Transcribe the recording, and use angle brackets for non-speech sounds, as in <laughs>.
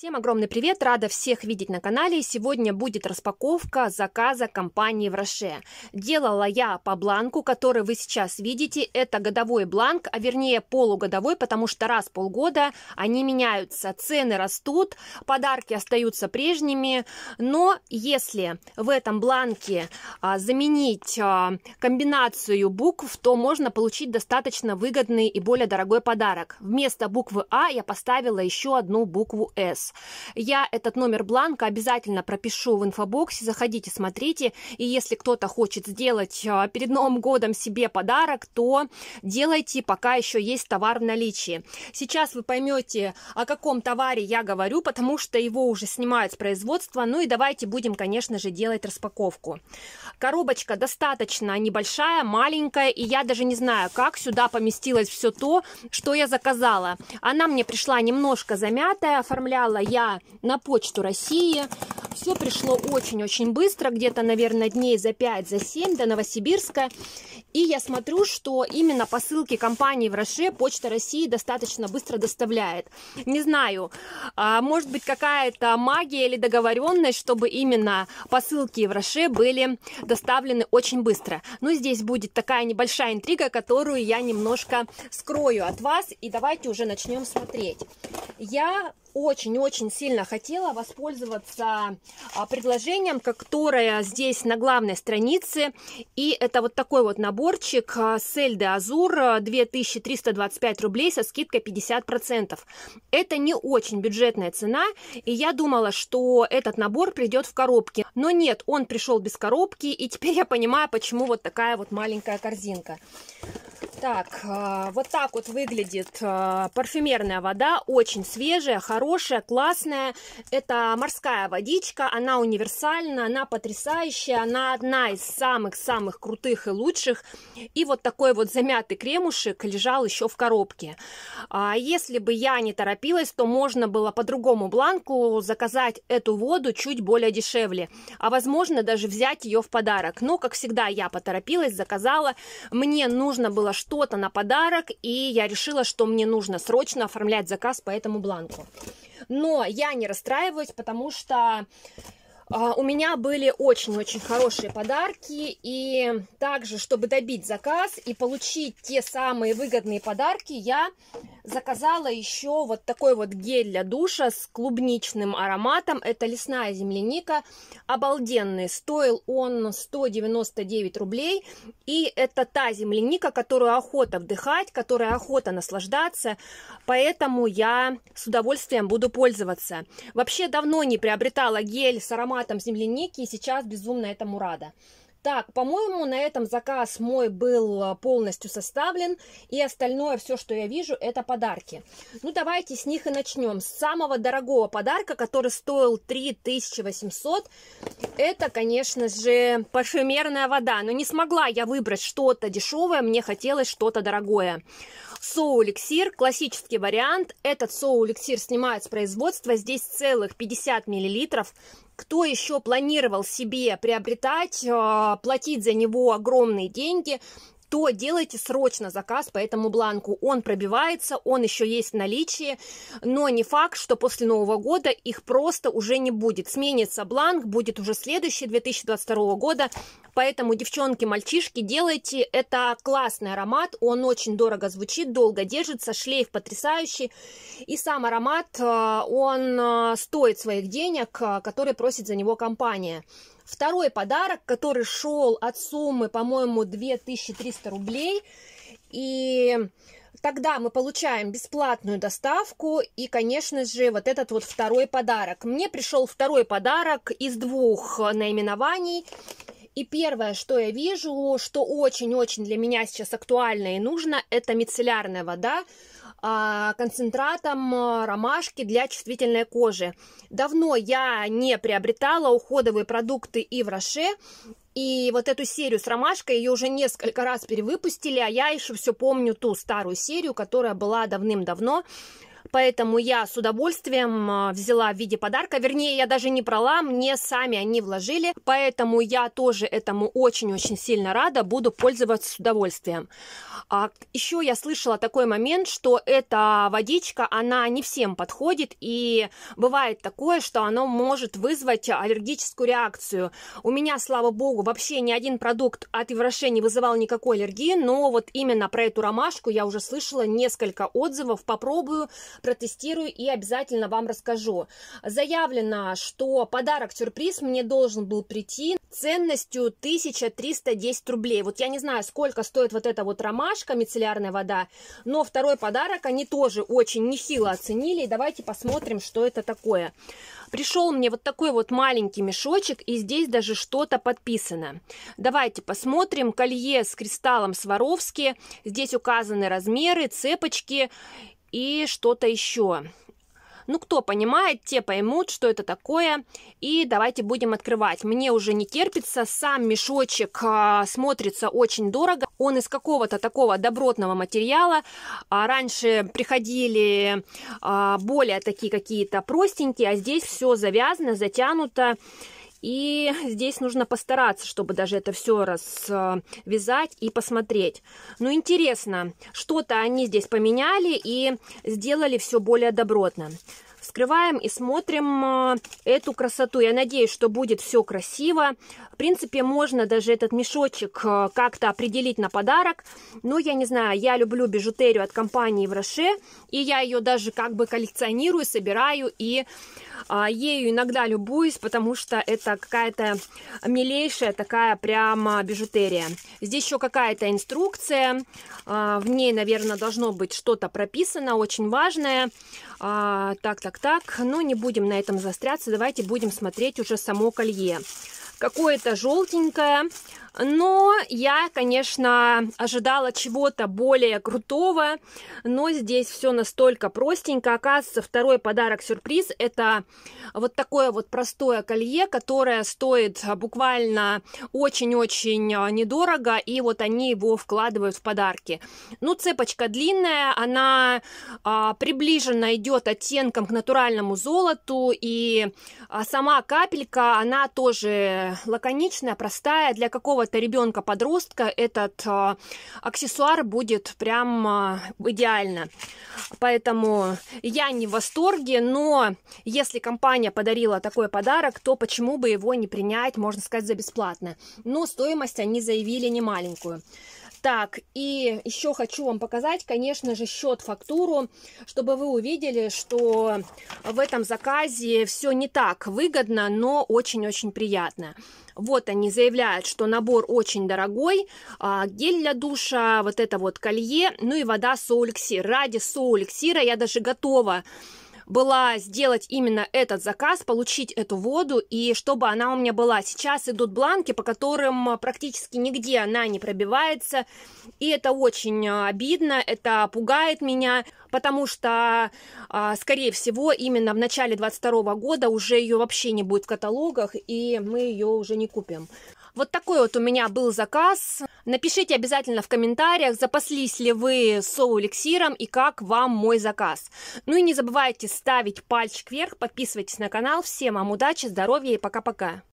Всем огромный привет, рада всех видеть на канале. Сегодня будет распаковка заказа компании Враше. Делала я по бланку, который вы сейчас видите. Это годовой бланк, а вернее полугодовой, потому что раз в полгода они меняются, цены растут, подарки остаются прежними. Но если в этом бланке а, заменить а, комбинацию букв, то можно получить достаточно выгодный и более дорогой подарок. Вместо буквы А я поставила еще одну букву С. Я этот номер бланка обязательно пропишу в инфобоксе, заходите, смотрите. И если кто-то хочет сделать а, перед Новым годом себе подарок, то делайте, пока еще есть товар в наличии. Сейчас вы поймете, о каком товаре я говорю, потому что его уже снимают с производства. Ну и давайте будем, конечно же, делать распаковку. Коробочка достаточно небольшая, маленькая, и я даже не знаю, как сюда поместилось все то, что я заказала. Она мне пришла немножко замятая, оформляла я на почту России. Все пришло очень-очень быстро, где-то, наверное, дней за 5, за 7 до Новосибирска. И я смотрю, что именно посылки компании в Роше Почта России достаточно быстро доставляет. Не знаю, а, может быть какая-то магия или договоренность, чтобы именно посылки в Роше были доставлены очень быстро. Но здесь будет такая небольшая интрига, которую я немножко скрою от вас. И давайте уже начнем смотреть я очень-очень сильно хотела воспользоваться а, предложением, которое здесь на главной странице. И это вот такой вот наборчик а, Сель де Азур 2325 а, рублей со скидкой 50%. Это не очень бюджетная цена, и я думала, что этот набор придет в коробке. Но нет, он пришел без коробки, и теперь я понимаю, почему вот такая вот маленькая корзинка. Так, э, вот так вот выглядит э, парфюмерная вода, очень свежая, хорошая, классная. Это морская водичка, она универсальна, она потрясающая, она одна из самых-самых крутых и лучших. И вот такой вот замятый кремушек лежал еще в коробке. А если бы я не торопилась, то можно было по другому бланку заказать эту воду чуть более дешевле, а возможно даже взять ее в подарок. Но, как всегда, я поторопилась, заказала. Мне нужно было что что-то на подарок, и я решила, что мне нужно срочно оформлять заказ по этому бланку. Но я не расстраиваюсь, потому что а, у меня были очень-очень хорошие подарки, и также, чтобы добить заказ и получить те самые выгодные подарки, я Заказала еще вот такой вот гель для душа с клубничным ароматом. Это лесная земляника. Обалденный. Стоил он 199 рублей. И это та земляника, которую охота вдыхать, которая охота наслаждаться. Поэтому я с удовольствием буду пользоваться. Вообще давно не приобретала гель с ароматом земляники. И сейчас безумно этому рада. Так, по-моему, на этом заказ мой был э, полностью составлен, и остальное, все, что я вижу, это подарки. Ну, давайте с них и начнем. С самого дорогого подарка, который стоил 3800, это, конечно же, парфюмерная вода. Но не смогла я выбрать что-то дешевое, мне хотелось что-то дорогое. Соуликсир, классический вариант. Этот соуликсир снимают с производства. Здесь целых 50 миллилитров. Кто еще планировал себе приобретать, а, платить за него огромные деньги, то делайте срочно заказ по этому бланку. Он пробивается, он еще есть в наличии, но не факт, что после Нового года их просто уже не будет. Сменится бланк, будет уже следующий 2022 года. Поэтому, девчонки, мальчишки, делайте. Это классный аромат, он очень дорого звучит, долго держится, шлейф потрясающий. И сам аромат, э, он э, стоит своих денег, э, которые просит за него компания. Второй подарок, который шел от суммы, по-моему, 2300 рублей. И тогда мы получаем бесплатную доставку и, конечно же, вот этот вот второй подарок. Мне пришел второй подарок из двух наименований. И первое, что я вижу, что очень-очень для меня сейчас актуально и нужно, это мицеллярная вода а, концентратом э, ромашки для чувствительной кожи. Давно я не приобретала уходовые продукты и в Роше, и вот эту серию с ромашкой, ее уже несколько раз перевыпустили, а я еще все помню ту старую серию, которая была давным-давно. Поэтому я с удовольствием а, взяла в виде подарка. Вернее, я даже не брала, мне сами они вложили. Поэтому я тоже этому очень-очень сильно рада, буду пользоваться с удовольствием. А еще я слышала такой момент, что эта водичка, она не всем подходит. И бывает такое, что она может вызвать аллергическую реакцию. У меня, слава богу, вообще ни один продукт от Евроше не вызывал никакой аллергии. Но вот именно про эту ромашку я уже слышала несколько отзывов. Попробую, протестирую и обязательно вам расскажу. Заявлено, что подарок-сюрприз мне должен был прийти ценностью 1310 рублей. Вот я не знаю, сколько стоит вот эта вот ромашка, мицеллярная вода, но второй подарок они тоже очень нехило оценили. И давайте посмотрим, что это такое. Пришел мне вот такой вот маленький мешочек, и здесь даже что-то подписано. Давайте посмотрим. Колье с кристаллом Сваровски. Здесь указаны размеры, цепочки и что-то еще. Ну, кто понимает, те поймут, что это такое. И давайте будем открывать. Мне уже не терпится. Сам мешочек а, смотрится очень дорого. Он из какого-то такого добротного материала. А, раньше приходили а, более такие какие-то простенькие, а здесь все завязано, затянуто. И <laughs> здесь нужно постараться, чтобы даже это все развязать и посмотреть. Ну, интересно, что-то они здесь поменяли и сделали все более добротно. Вскрываем и смотрим э, эту красоту. Я надеюсь, что будет все красиво принципе, можно даже этот мешочек э, как-то определить на подарок. Ну, я не знаю, я люблю бижутерию от компании Враше, и я ее даже как бы коллекционирую, собираю и а, ею иногда любуюсь, потому что это какая-то милейшая такая прямо а, бижутерия. Здесь еще какая-то инструкция, а, в ней, наверное, должно быть что-то прописано, очень важное. А, так, так, так, Но ну, не будем на этом застряться, давайте будем смотреть уже само колье какое-то желтенькое, но я, конечно, ожидала чего-то более крутого, но здесь все настолько простенько. Оказывается, второй подарок-сюрприз – это вот такое вот простое колье, которое стоит буквально очень-очень а, недорого, и вот они его вкладывают в подарки. Ну, цепочка длинная, она а, приближенно идет оттенком к натуральному золоту, и а, сама капелька, она тоже лаконичная, простая, для какого какого-то ребенка-подростка этот э, аксессуар будет прям э, идеально. Поэтому я не в восторге, но если компания подарила такой подарок, то почему бы его не принять, можно сказать, за бесплатно. Но стоимость они заявили не маленькую. Так, и еще хочу вам показать, конечно же, счет, фактуру, чтобы вы увидели, что в этом заказе все не так выгодно, но очень-очень приятно. Вот они заявляют, что набор очень дорогой, а, гель для душа, вот это вот колье, ну и вода соульксир. Ради соульксира я даже готова была сделать именно этот заказ, получить эту воду, и чтобы она у меня была. Сейчас идут бланки, по которым практически нигде она не пробивается, и это очень а, обидно, это пугает меня, потому что, а, скорее всего, именно в начале 22 года уже ее вообще не будет в каталогах, и мы ее уже не купим. Вот такой вот у меня был заказ. Напишите обязательно в комментариях, запаслись ли вы соу-эликсиром и как вам мой заказ. Ну и не забывайте ставить пальчик вверх, подписывайтесь на канал. Всем вам удачи, здоровья и пока-пока.